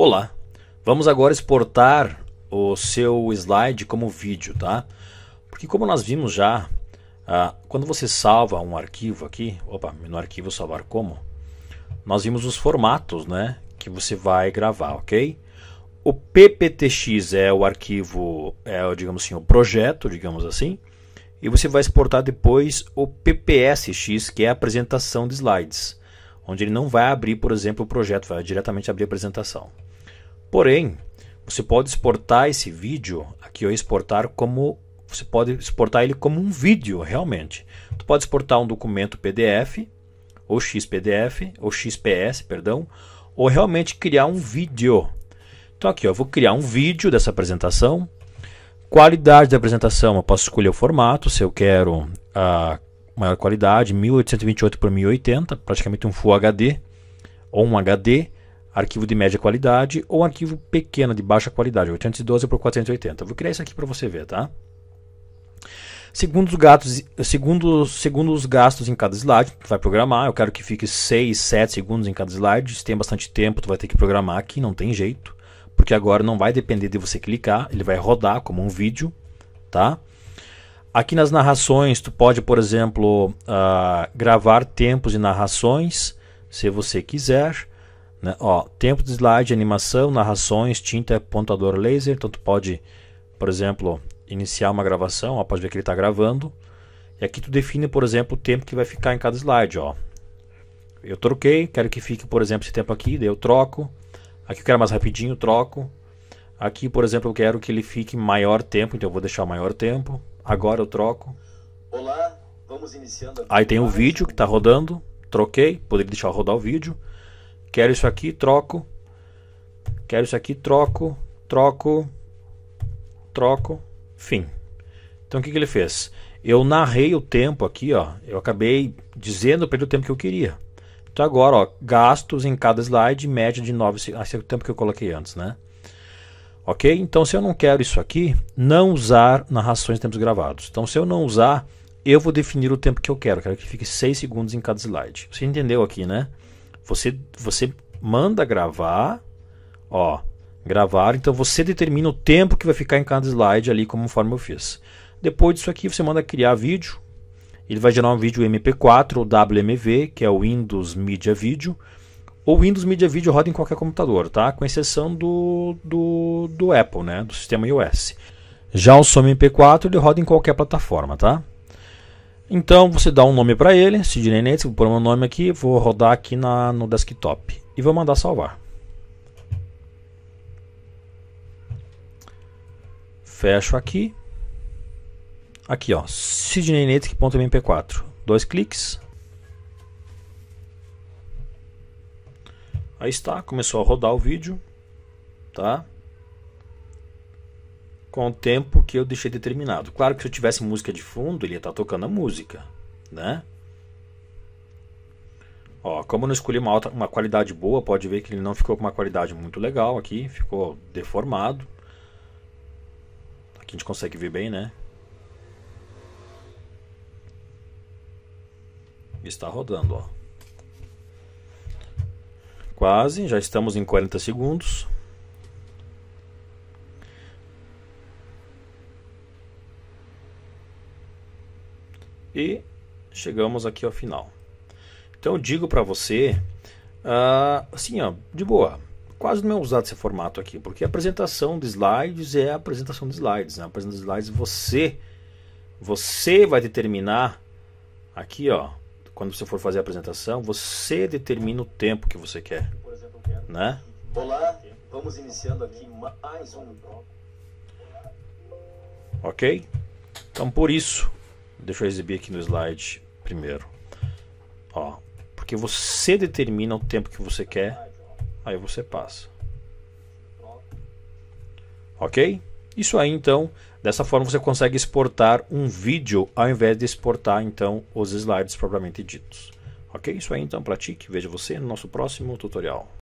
Olá, vamos agora exportar o seu slide como vídeo, tá? Porque como nós vimos já, ah, quando você salva um arquivo aqui, opa, no arquivo salvar como, nós vimos os formatos, né, que você vai gravar, ok? O PPTX é o arquivo, é, digamos assim, o projeto, digamos assim, e você vai exportar depois o PPSX, que é a apresentação de slides, onde ele não vai abrir, por exemplo, o projeto, vai diretamente abrir a apresentação. Porém, você pode exportar esse vídeo, aqui ou exportar como você pode exportar ele como um vídeo realmente. Tu pode exportar um documento PDF ou XPDF ou XPS, perdão, ou realmente criar um vídeo. Então aqui ó, eu vou criar um vídeo dessa apresentação. Qualidade da apresentação, eu posso escolher o formato, se eu quero a maior qualidade, 1828 por 1080, praticamente um Full HD ou um HD arquivo de média qualidade ou arquivo pequeno de baixa qualidade, 812 por 480. Vou criar isso aqui para você ver, tá? Segundo os, gatos, segundo, segundo os gastos em cada slide, tu vai programar. Eu quero que fique 6, 7 segundos em cada slide. Se tem bastante tempo, tu vai ter que programar aqui, não tem jeito. Porque agora não vai depender de você clicar, ele vai rodar como um vídeo, tá? Aqui nas narrações, tu pode, por exemplo, uh, gravar tempos de narrações, se você quiser. Né? Ó, tempo de slide, animação, narrações, tinta, pontador laser. Então tu pode, por exemplo, iniciar uma gravação, ó, pode ver que ele está gravando. E aqui tu define, por exemplo, o tempo que vai ficar em cada slide. Ó. Eu troquei, quero que fique, por exemplo, esse tempo aqui, daí eu troco. Aqui eu quero mais rapidinho, troco. Aqui, por exemplo, eu quero que ele fique maior tempo, então eu vou deixar maior tempo. Agora eu troco. Olá, vamos iniciando. Aí tem o vídeo que está rodando, troquei, poderia deixar rodar o vídeo. Quero isso aqui, troco. Quero isso aqui, troco, troco, troco, fim. Então o que, que ele fez? Eu narrei o tempo aqui, ó. Eu acabei dizendo para ele o tempo que eu queria. Então agora, ó, gastos em cada slide, média de 9 segundos. é o tempo que eu coloquei antes, né? Ok? Então se eu não quero isso aqui, não usar narrações em tempos gravados. Então se eu não usar, eu vou definir o tempo que eu quero. Eu quero que fique 6 segundos em cada slide. Você entendeu aqui, né? Você, você manda gravar, ó, gravar, então você determina o tempo que vai ficar em cada slide ali, forma eu fiz. Depois disso aqui, você manda criar vídeo, ele vai gerar um vídeo MP4 ou WMV, que é o Windows Media Video, o Windows Media Video roda em qualquer computador, tá? Com exceção do, do, do Apple, né? Do sistema iOS. Já o som MP4 ele roda em qualquer plataforma, tá? Então você dá um nome para ele, Sidney Nates, vou pôr meu nome aqui, vou rodar aqui na, no desktop e vou mandar salvar. Fecho aqui. Aqui ó, sidneynatic.mp4. Dois cliques. Aí está, começou a rodar o vídeo, tá? com o tempo que eu deixei determinado. Claro que se eu tivesse música de fundo, ele ia estar tá tocando a música, né? Ó, como eu não escolhi uma, alta, uma qualidade boa, pode ver que ele não ficou com uma qualidade muito legal aqui, ficou deformado. Aqui a gente consegue ver bem, né? Está rodando, ó. Quase, já estamos em 40 segundos. E chegamos aqui ao final. Então digo para você, uh, assim, ó, de boa, quase não é usado esse formato aqui, porque a apresentação de slides é a apresentação de slides. Né? A apresentação de slides você, você vai determinar aqui, ó, quando você for fazer a apresentação, você determina o tempo que você quer, exemplo, quero... né? Olá, vamos iniciando aqui mais um. Ok? Então por isso Deixa eu exibir aqui no slide primeiro. Ó, porque você determina o tempo que você quer, aí você passa. Ok? Isso aí então, dessa forma você consegue exportar um vídeo ao invés de exportar então os slides propriamente ditos. Ok? Isso aí então, pratique. veja você no nosso próximo tutorial.